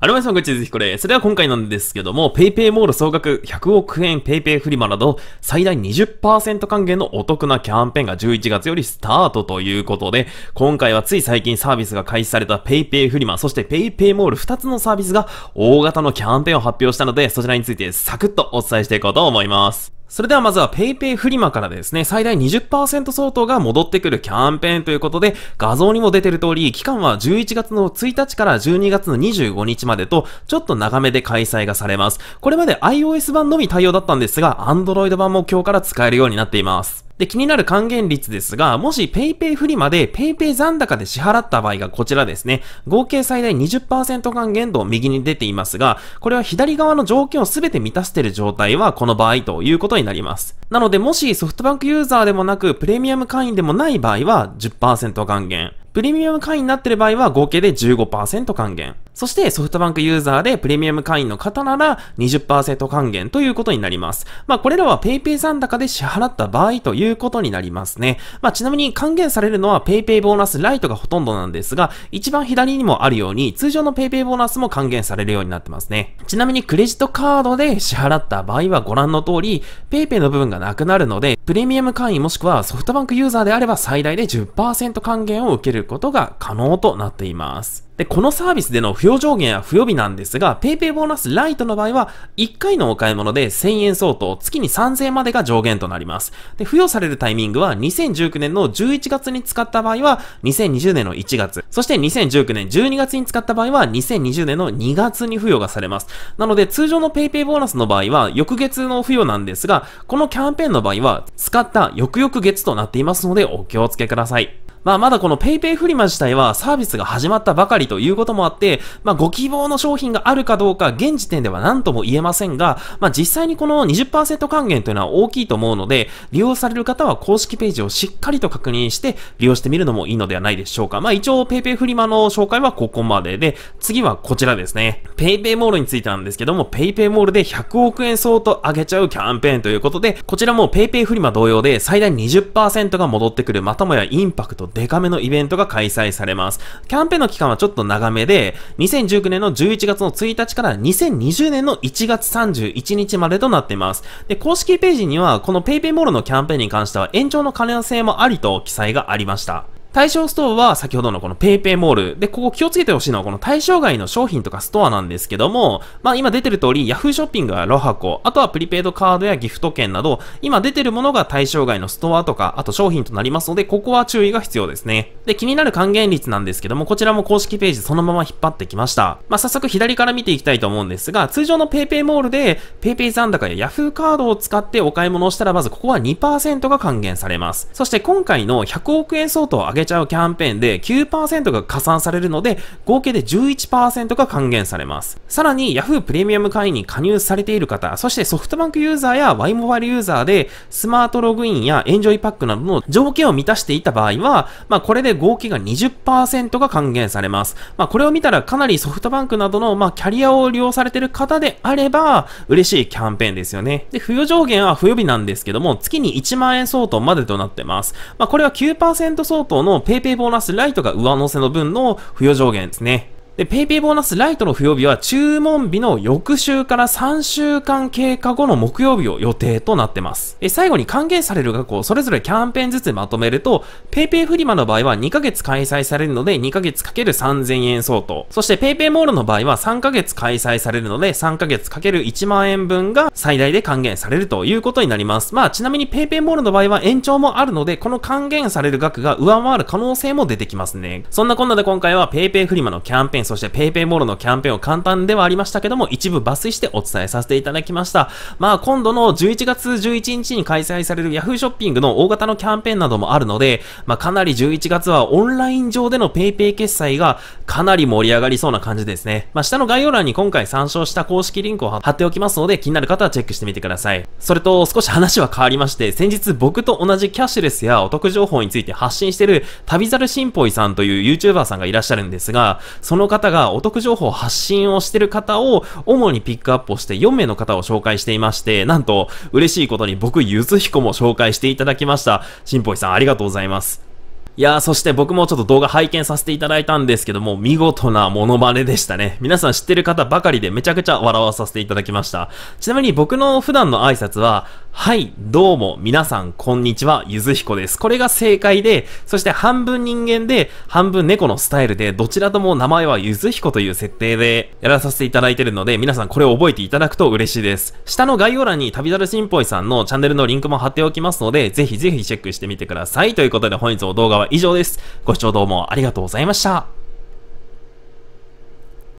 アルマイさんこんにちは、ぜひこれ。それでは今回なんですけども、PayPay モール総額100億円 PayPay フリマなど、最大20%還元のお得なキャンペーンが11月よりスタートということで、今回はつい最近サービスが開始された PayPay フリマ、そして PayPay モール2つのサービスが大型のキャンペーンを発表したので、そちらについてサクッとお伝えしていこうと思います。それではまずは PayPay フリマからですね、最大20%相当が戻ってくるキャンペーンということで、画像にも出てる通り、期間は11月の1日から12月の25日までと、ちょっと長めで開催がされます。これまで iOS 版のみ対応だったんですが、Android 版も今日から使えるようになっています。で、気になる還元率ですが、もし PayPay フリマで PayPay 残高で支払った場合がこちらですね。合計最大20%還元度右に出ていますが、これは左側の条件を全て満たしている状態はこの場合ということになります。なので、もしソフトバンクユーザーでもなく、プレミアム会員でもない場合は10%還元。プレミアム会員になっている場合は合計で15%還元。そしてソフトバンクユーザーでプレミアム会員の方なら20%還元ということになります。まあこれらは PayPay 残高で支払った場合ということになりますね。まあちなみに還元されるのは PayPay ボーナスライトがほとんどなんですが、一番左にもあるように通常の PayPay ボーナスも還元されるようになってますね。ちなみにクレジットカードで支払った場合はご覧の通り PayPay の部分がなくなるので、プレミアム会員もしくはソフトバンクユーザーであれば最大で10%還元を受けることが可能となっています。で、このサービスでの不要上限や不予備なんですが、PayPay ボーナスライトの場合は、1回のお買い物で1000円相当、月に3000円までが上限となります。で、付与されるタイミングは、2019年の11月に使った場合は、2020年の1月、そして2019年12月に使った場合は、2020年の2月に付与がされます。なので、通常の PayPay ボーナスの場合は、翌月の付与なんですが、このキャンペーンの場合は、使った翌々月となっていますので、お気をつけください。まあまだこの PayPay フリマ自体はサービスが始まったばかりということもあって、まあご希望の商品があるかどうか現時点では何とも言えませんが、まあ実際にこの20%還元というのは大きいと思うので、利用される方は公式ページをしっかりと確認して利用してみるのもいいのではないでしょうか。まあ一応 PayPay フリマの紹介はここまでで、次はこちらですね。PayPay モールについてなんですけども、PayPay モールで100億円相当上げちゃうキャンペーンということで、こちらも PayPay フリマ同様で最大20%が戻ってくる、またもやインパクトデカめのイベントが開催されます。キャンペーンの期間はちょっと長めで、2019年の11月の1日から2020年の1月31日までとなっています。で、公式ページには、この PayPay モールのキャンペーンに関しては延長の可能性もありと記載がありました。対象ストアは先ほどのこの PayPay モール。で、ここ気をつけてほしいのはこの対象外の商品とかストアなんですけども、まあ今出てる通り Yahoo ショッピングはロハコ、あとはプリペイドカードやギフト券など、今出てるものが対象外のストアとか、あと商品となりますので、ここは注意が必要ですね。で、気になる還元率なんですけども、こちらも公式ページそのまま引っ張ってきました。まあ早速左から見ていきたいと思うんですが、通常の PayPay モールで PayPay 残高や Yahoo カードを使ってお買い物をしたらまずここは2%が還元されます。そして今回の100億円相当を上げちゃうキャンペーンで9%が加算されるので、合計で11%が還元されます。さらに Yahoo プレミアム会員に加入されている方、そしてソフトバンクユーザーや Y モバイルユーザーで、スマートログインやエンジョイパックなどの条件を満たしていた場合は、まあこれで合計が20%が還元されます。まあこれを見たらかなりソフトバンクなどの、まあキャリアを利用されている方であれば、嬉しいキャンペーンですよね。で、付与上限は付与日なんですけども、月に1万円相当までとなってます。まあこれは9%相当のの p a y ボーナスライトが上乗せの分の付与上限ですね。で、ペイペイボーナスライトの付与日は注文日の翌週から3週間経過後の木曜日を予定となってます。最後に還元される額をそれぞれキャンペーンずつまとめると、ペイペイフリマの場合は2ヶ月開催されるので2ヶ月 ×3000 円相当。そしてペイペイモールの場合は3ヶ月開催されるので3ヶ月 ×1 万円分が最大で還元されるということになります。まあ、ちなみにペイペイモールの場合は延長もあるので、この還元される額が上回る可能性も出てきますね。そんなこんなで今回はペイペイフリマのキャンペーンそして PayPay モールのキャンペーンを簡単ではありましたけども、一部抜粋してお伝えさせていただきました。まあ、今度の11月11日に開催される Yahoo ショッピングの大型のキャンペーンなどもあるので、まあ、かなり11月はオンライン上での PayPay 決済がかなり盛り上がりそうな感じですね。まあ、下の概要欄に今回参照した公式リンクを貼っておきますので、気になる方はチェックしてみてください。それと、少し話は変わりまして、先日僕と同じキャッシュレスやお得情報について発信してる旅猿新ぽいさんという YouTuber さんがいらっしゃるんですが、その方方がお得情報発信をしてる方を主にピックアップをして4名の方を紹介していまして、なんと嬉しいことに僕ゆずひこも紹介していただきました。新ぽいさんありがとうございます。いやー、そして僕もちょっと動画拝見させていただいたんですけども、見事なモノマネでしたね。皆さん知ってる方ばかりでめちゃくちゃ笑わさせていただきました。ちなみに僕の普段の挨拶は、はい、どうも、皆さん、こんにちは、ゆずひこです。これが正解で、そして半分人間で、半分猫のスタイルで、どちらとも名前はゆずひこという設定でやらさせていただいてるので、皆さんこれを覚えていただくと嬉しいです。下の概要欄に旅猿新ポぽいさんのチャンネルのリンクも貼っておきますので、ぜひぜひチェックしてみてください。ということで本日も動画は以上です。ご視聴どうもありがとうございました。